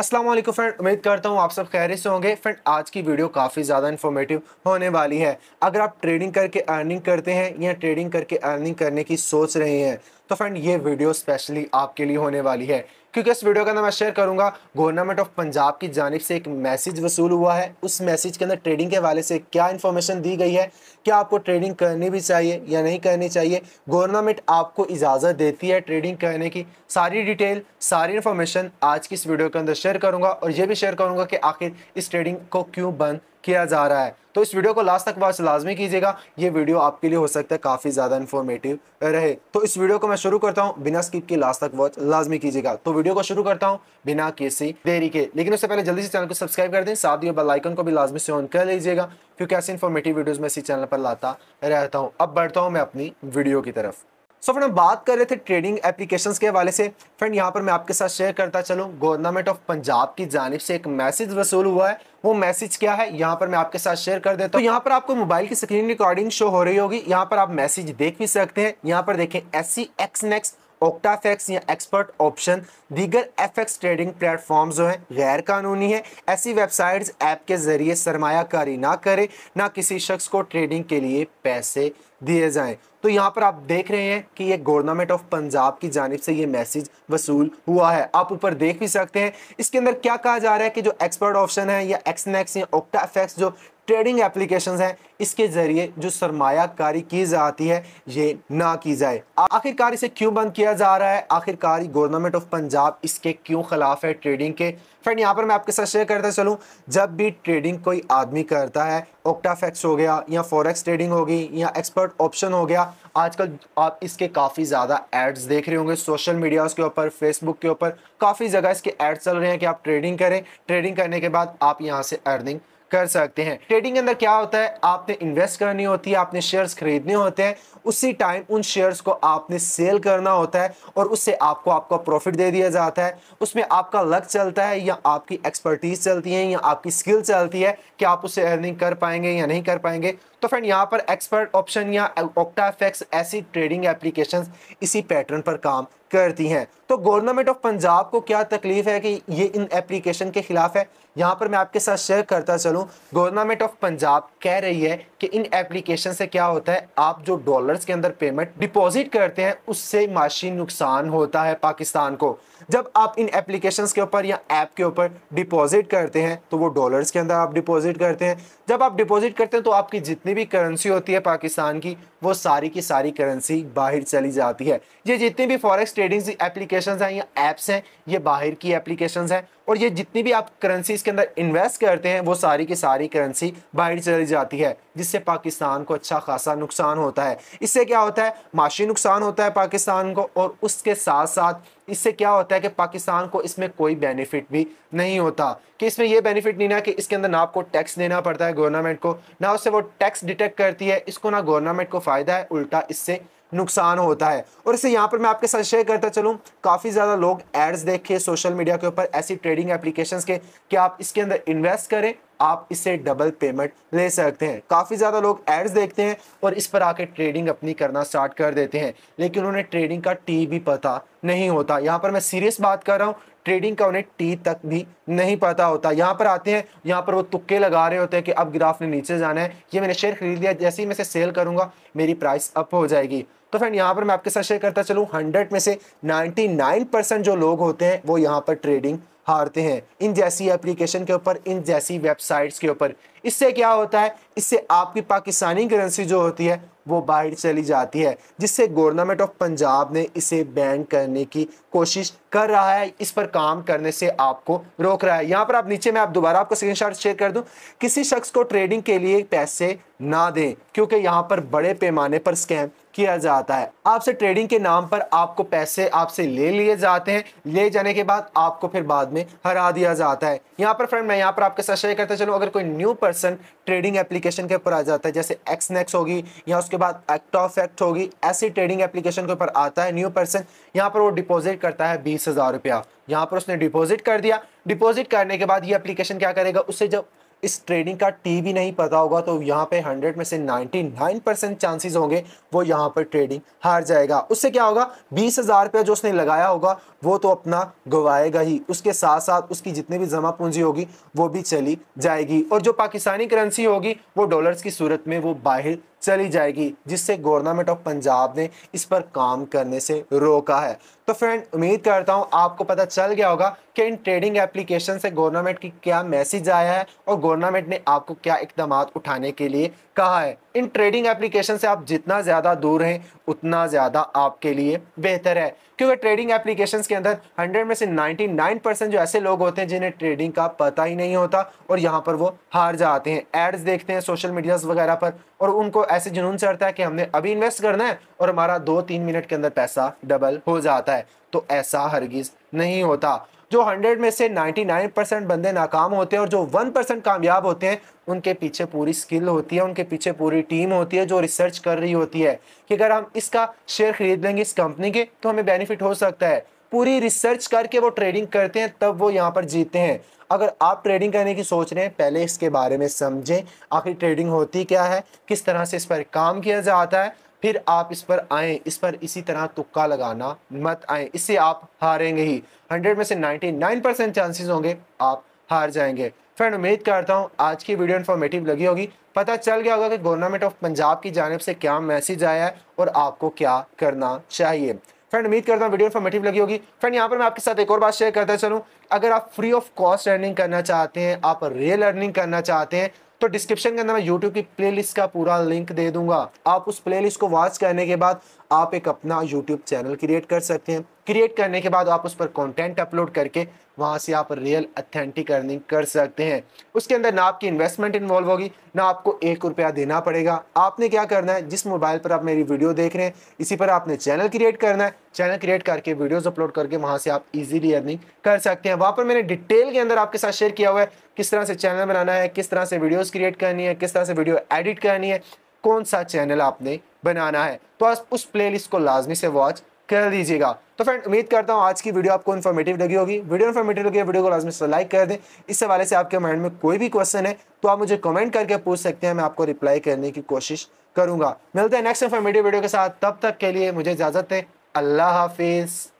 Aslam friend उम्मीद करता हूँ आप सब खैर से होंगे फ्रेंड आज की वीडियो काफ़ी ज़्यादा इन्फॉर्मेटिव होने वाली है अगर आप ट्रेडिंग करके अर्निंग करते हैं या ट्रेडिंग करके अर्निंग करने की सोच रहे हैं तो फ्रेंड ये वीडियो स्पेशली आपके लिए होने वाली है क्योंकि इस वीडियो के अंदर मैं शेयर करूंगा गवर्नमेंट ऑफ पंजाब की जानब से एक मैसेज वसूल हुआ है उस मैसेज के अंदर ट्रेडिंग के हवाले से क्या इन्फॉर्मेशन दी गई है क्या आपको ट्रेडिंग करनी भी चाहिए या नहीं करनी चाहिए गवर्नमेंट आपको इजाज़त देती है ट्रेडिंग करने की सारी डिटेल सारी इन्फॉर्मेशन आज की इस वीडियो के अंदर शेयर करूँगा और ये भी शेयर करूँगा कि आखिर इस ट्रेडिंग को क्यों बंद किया जा रहा है तो इस वीडियो को लास्ट तक वॉच लाजमी कीजिएगा ये वीडियो आपके लिए हो सकता है काफ़ी ज़्यादा इन्फॉर्मेटिव रहे तो इस वीडियो को मैं शुरू करता हूँ बिना स्किप के लास्ट तक वॉच लाजमी कीजिएगा तो वीडियो को शुरू करता हूँ बिना किसी देरी के लेकिन उससे पहले जल्दी से चैनल को सब्सक्राइब कर दें साथ ही बेलाइकन को भी लाजमी से ऑन कर लीजिएगा क्योंकि ऐसे इन्फॉर्मेटिव वीडियोज़ मैं इसी चैनल पर लाता रहता हूँ अब बढ़ता हूँ मैं अपनी वीडियो की तरफ सो फ्रेंड हम बात कर रहे थे ट्रेडिंग एप्लीकेशन के हवाले से फ्रेंड यहाँ पर मैं आपके साथ शेयर करता चलूँ गवर्नमेंट ऑफ पंजाब की जानब से एक मैसेज वसूल हुआ है वो मैसेज क्या है यहाँ पर मैं आपके साथ शेयर कर देता हूँ तो यहाँ पर आपको मोबाइल की स्क्रीन रिकॉर्डिंग शो हो रही होगी यहाँ पर आप मैसेज देख भी सकते हैं यहाँ पर देखें S C X next OctaFX या एक्सपर्ट ऑप्शन दीगर एफ ट्रेडिंग प्लेटफॉर्म जो हैं गैर कानूनी है ऐसी वेबसाइट्स ऐप के ज़रिए सरमाकारी ना करे ना किसी शख्स को ट्रेडिंग के लिए पैसे दिए जाएं तो यहाँ पर आप देख रहे हैं कि ये गवर्नमेंट ऑफ पंजाब की जानब से ये मैसेज वसूल हुआ है आप ऊपर देख भी सकते हैं इसके अंदर क्या कहा जा रहा है कि जो एक्सपर्ट ऑप्शन है या एक्सनेक्स या ओक्टा एफेक्स जो ट्रेडिंग एप्लीकेशन हैं इसके ज़रिए जो सरमाकारी की जाती है ये ना की जाए आखिरकार इसे क्यों बंद किया जा रहा है आखिरकार गवर्नमेंट ऑफ पंजाब इसके क्यों खिलाफ है ट्रेडिंग के फ्रेंड यहाँ पर मैं आपके साथ शेयर करता चलूँ जब भी ट्रेडिंग कोई आदमी करता है ओक्टाफेक्स हो गया या फॉरेक्स ट्रेडिंग होगी या एक्सपर्ट ऑप्शन हो गया आजकल आप इसके काफ़ी ज़्यादा एड्स देख रहे होंगे सोशल मीडिया के ऊपर फेसबुक के ऊपर काफ़ी जगह इसके एड्स चल रहे हैं कि आप ट्रेडिंग करें ट्रेडिंग करने के बाद आप यहाँ से अर्निंग कर सकते हैं ट्रेडिंग के अंदर क्या होता है आपने इन्वेस्ट करनी होती है आपने शेयर्स खरीदने होते हैं उसी टाइम उन शेयर्स को आपने सेल करना होता है और उससे आपको आपका प्रॉफिट दे दिया जाता है उसमें आपका लक चलता है या आपकी एक्सपर्टीज चलती है या आपकी स्किल चलती है कि आप उससे अर्निंग कर पाएंगे या नहीं कर पाएंगे तो फ्रेंड यहाँ पर एक्सपर्ट ऑप्शन या ऑक्टा एफेक्स ऐसी ट्रेडिंग एप्लीकेशन इसी पैटर्न पर काम करती हैं तो गवर्नमेंट ऑफ पंजाब को क्या तकलीफ है कि ये इन एप्लीकेशन के खिलाफ है यहाँ पर मैं आपके साथ शेयर करता चलूँ गवर्नमेंट ऑफ पंजाब कह रही है कि इन एप्लीकेशन से क्या होता है आप जो डॉलर्स के अंदर पेमेंट डिपॉजिट करते हैं उससे माशी नुकसान होता है पाकिस्तान को जब आप इन एप्लीकेशन के ऊपर या ऐप के ऊपर डिपॉजिट करते हैं तो वो डॉलर्स के अंदर आप डिपॉजिट करते हैं जब आप डिपॉजिट करते हैं तो आपकी जितनी भी करेंसी होती है पाकिस्तान की वो सारी की सारी करेंसी बाहर चली जाती है ये जितनी भी फॉरेक्स ट्रेडिंग एप्लीकेशन हैं या ऐप्स हैं ये बाहर की एप्लीकेशन हैं और ये जितनी भी आप करेंसी के अंदर इन्वेस्ट करते हैं वो सारी की सारी करेंसी बाहर चली जाती है जिस जिससे पाकिस्तान को अच्छा खासा नुकसान होता है इससे क्या होता है माशी नुकसान होता है पाकिस्तान को और उसके साथ साथ इससे क्या होता है कि पाकिस्तान को इसमें कोई बेनिफिट भी नहीं होता कि इसमें यह बेनिफिट नहीं ना कि इसके अंदर ना आपको टैक्स देना पड़ता है गवर्नमेंट को ना उससे वो टैक्स डिटेक्ट करती है इसको ना गवर्नमेंट को फ़ायदा है उल्टा इससे नुकसान होता है और इसे यहाँ पर मैं आपके साथ शेयर करता चलूँ काफ़ी ज़्यादा लोग एड्स देखे सोशल मीडिया के ऊपर ऐसी ट्रेडिंग एप्लीकेशंस के कि आप इसके अंदर इन्वेस्ट करें आप इससे डबल पेमेंट ले सकते हैं काफ़ी ज़्यादा लोग एड्स देखते हैं और इस पर आके ट्रेडिंग अपनी करना स्टार्ट कर देते हैं लेकिन उन्हें ट्रेडिंग का टी भी पता नहीं होता यहाँ पर मैं सीरियस बात कर रहा हूँ ट्रेडिंग का उन्हें टी तक भी नहीं पता होता यहाँ पर आते हैं यहाँ पर वो तुक्के लगा रहे होते हैं कि अब ग्राफ ने नीचे जाना है ये मैंने शेयर खरीद लिया जैसे ही मैं इसे सेल करूँगा मेरी प्राइस अप हो जाएगी तो फ्रेंड यहाँ पर मैं आपके साथ शेयर करता चलूँ हंड्रेड में से नाइन्टी नाइन परसेंट जो लोग होते हैं वो यहाँ पर ट्रेडिंग हारते हैं इन जैसी एप्लीकेशन के ऊपर इन जैसी वेबसाइट्स के ऊपर इससे क्या होता है इससे आपकी पाकिस्तानी करेंसी जो होती है वो बाहर चली जाती है जिससे गवर्नमेंट ऑफ पंजाब ने इसे बैन करने की कोशिश कर रहा है इस पर काम करने से आपको रोक रहा है यहाँ पर आप नीचे मैं आप दोबारा आपको स्क्रीनशॉट शेयर कर दूँ किसी शख्स को ट्रेडिंग के लिए पैसे ना दें क्योंकि यहाँ पर बड़े पैमाने पर स्कैम किया जाता है आपसे ट्रेडिंग के नाम पर आपको पैसे आपसे ले लिए जाते हैं ले जाने के बाद आपको फिर बाद में हरा दिया जाता है यहाँ पर फ्रेंड मैं यहाँ पर आपके साथ शेयर करता चलूँ अगर कोई new person percent trading application के ऊपर आ जाता है जैसे एक्सनेक्स होगी या उसके बाद एक्टॉफ एक्ट होगी ऐसी ट्रेडिंग एप्लीकेशन के ऊपर आता है न्यू पर्सन यहाँ पर वो डिपॉजिट करता है बीस हज़ार रुपया यहाँ पर उसने डिपॉजिट कर दिया डिपॉजिट करने के बाद ये एप्लीकेशन क्या करेगा उससे जब इस ट्रेडिंग का टी भी नहीं पता होगा तो यहाँ पे 100 में से 99 परसेंट चांसेज होंगे वो यहाँ पर ट्रेडिंग हार जाएगा उससे क्या होगा बीस हज़ार रुपया जो उसने लगाया होगा वो तो अपना गवाएगा ही उसके साथ साथ उसकी जितनी भी जमा पूंजी होगी वो भी चली जाएगी और जो पाकिस्तानी करेंसी होगी वो डॉलर्स की सूरत में वो बाहर चली जाएगी जिससे गवर्नमेंट ऑफ पंजाब ने इस पर काम करने से रोका है तो फ्रेंड उम्मीद करता हूँ आपको पता चल गया होगा कि इन ट्रेडिंग एप्लीकेशन से गवर्नमेंट की क्या मैसेज आया है और गवर्नमेंट ने आपको क्या इकदाम उठाने के लिए कहा है इन ट्रेडिंग एप्लीकेशन से आप जितना ज़्यादा दूर हैं उतना ज़्यादा आपके लिए बेहतर है क्योंकि ट्रेडिंग एप्लीकेशन के अंदर 100 में से 99 परसेंट जो ऐसे लोग होते हैं जिन्हें ट्रेडिंग का पता ही नहीं होता और यहाँ पर वो हार जाते हैं एड्स देखते हैं सोशल मीडियाज़ वगैरह पर और उनको ऐसे जुनून चढ़ता है कि हमने अभी इन्वेस्ट करना है और हमारा दो तीन मिनट के अंदर पैसा डबल हो जाता है तो ऐसा हरगिज़ नहीं होता जो 100 में से 99 परसेंट बंदे नाकाम होते हैं और जो 1 परसेंट कामयाब होते हैं उनके पीछे पूरी स्किल होती है उनके पीछे पूरी टीम होती है जो रिसर्च कर रही होती है कि अगर हम इसका शेयर खरीद लेंगे इस कंपनी के तो हमें बेनिफिट हो सकता है पूरी रिसर्च करके वो ट्रेडिंग करते हैं तब वो यहाँ पर जीते हैं अगर आप ट्रेडिंग करने की सोच रहे हैं पहले इसके बारे में समझें आखिर ट्रेडिंग होती क्या है किस तरह से इस पर काम किया जाता है फिर आप इस पर आए इस पर इसी तरह तुक्का लगाना मत आए इससे आप हारेंगे ही हंड्रेड में से नाइनटी नाइन परसेंट चांसेस होंगे आप हार जाएंगे फ्रेंड उम्मीद करता हूँ आज की वीडियो इन्फॉर्मेटिव लगी होगी पता चल गया होगा कि गवर्नमेंट ऑफ पंजाब की जानब से क्या मैसेज आया है और आपको क्या करना चाहिए फ्रेंड उम्मीद करता हूँ वीडियो इन्फॉर्मेटिव लगी होगी फ्रेंड यहाँ पर मैं आपके साथ एक और बात शेयर करता चलूँ अगर आप फ्री ऑफ कॉस्ट अर्निंग करना चाहते हैं आप रियल अर्निंग करना चाहते हैं तो डिस्क्रिप्शन के अंदर मैं यूट्यूब की प्लेलिस्ट का पूरा लिंक दे दूंगा आप उस प्लेलिस्ट को वॉच करने के बाद आप एक अपना यूट्यूब चैनल क्रिएट कर सकते हैं क्रिएट करने के बाद आप उस पर कंटेंट अपलोड करके वहां से आप रियल अथेंटिक अर्निंग कर सकते हैं उसके अंदर ना आपकी इन्वेस्टमेंट इन्वॉल्व होगी ना आपको एक रुपया देना पड़ेगा आपने क्या करना है जिस मोबाइल पर आप मेरी वीडियो देख रहे हैं इसी पर आपने चैनल क्रिएट करना है चैनल क्रिएट करके वीडियोस अपलोड करके वहां से आप इजीली अर्निंग कर सकते हैं वहां पर मैंने डिटेल के अंदर आपके साथ शेयर किया हुआ है किस तरह से चैनल बनाना है किस तरह से वीडियोस क्रिएट करनी है किस तरह से वीडियो एडिट करनी है कौन सा चैनल आपने बनाना है तो आप उस प्ले को लाजमी से वॉच कर दीजिएगा तो फ्रेंड उम्मीद करता हूँ आज की वीडियो आपको इन्फॉर्मेटिव लगी होगी वीडियो इन्फॉर्मेटिव लगी वीडियो को लाजमी से लाइक कर दें इस हवाले से आपके माइंड में कोई भी क्वेश्चन है तो आप मुझे कमेंट करके पूछ सकते हैं मैं आपको रिप्लाई करने की कोशिश करूंगा मिलते हैं नेक्स्ट इन्फॉर्मेटिव वीडियो के साथ तब तक के लिए मुझे इजाजत है Allah Hafiz.